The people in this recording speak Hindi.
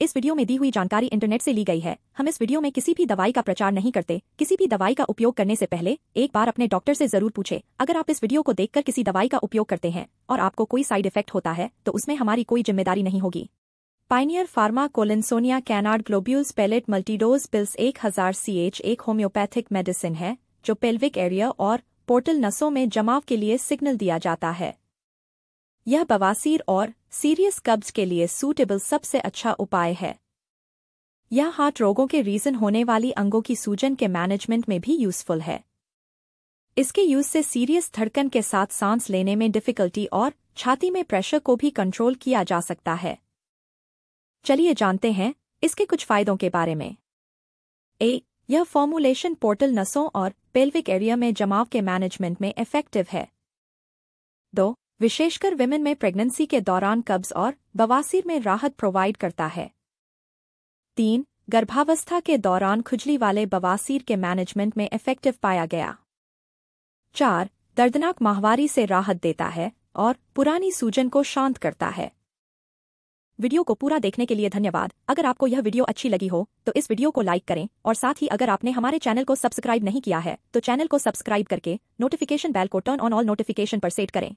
इस वीडियो में दी हुई जानकारी इंटरनेट से ली गई है हम इस वीडियो में किसी भी दवाई का प्रचार नहीं करते किसी भी दवाई का उपयोग करने से पहले एक बार अपने डॉक्टर से जरूर पूछे अगर आप इस वीडियो को देखकर किसी दवाई का उपयोग करते हैं और आपको कोई साइड इफेक्ट होता है तो उसमें हमारी कोई जिम्मेदारी नहीं होगी पाइनियर फार्मा कोलिनसोनिया कैनार्ड ग्लोब्यूल्स पेलेट मल्टीडोज पिल्स एक हजार एक होम्योपैथिक मेडिसिन है जो पेल्विक एरिया और पोर्टल नसों में जमाव के लिए सिग्नल दिया जाता है यह बवासीर और सीरियस कब्ज के लिए सूटेबल सबसे अच्छा उपाय है यह हार्ट रोगों के रीजन होने वाली अंगों की सूजन के मैनेजमेंट में भी यूजफुल है इसके यूज से सीरियस धड़कन के साथ सांस लेने में डिफिकल्टी और छाती में प्रेशर को भी कंट्रोल किया जा सकता है चलिए जानते हैं इसके कुछ फायदों के बारे में ए यह फॉर्मुलेशन पोर्टल नसों और पेल्विक एरिया में जमाव के मैनेजमेंट में इफेक्टिव है दो विशेषकर विमेन में प्रेगनेंसी के दौरान कब्ज और बवासीर में राहत प्रोवाइड करता है तीन गर्भावस्था के दौरान खुजली वाले बवासीर के मैनेजमेंट में इफेक्टिव पाया गया चार दर्दनाक माहवारी से राहत देता है और पुरानी सूजन को शांत करता है वीडियो को पूरा देखने के लिए धन्यवाद अगर आपको यह वीडियो अच्छी लगी हो तो इस वीडियो को लाइक करें और साथ ही अगर आपने हमारे चैनल को सब्सक्राइब नहीं किया है तो चैनल को सब्सक्राइब करके नोटिफिकेशन बेल को टर्न ऑन ऑल नोटिफिकेशन पर सेट करें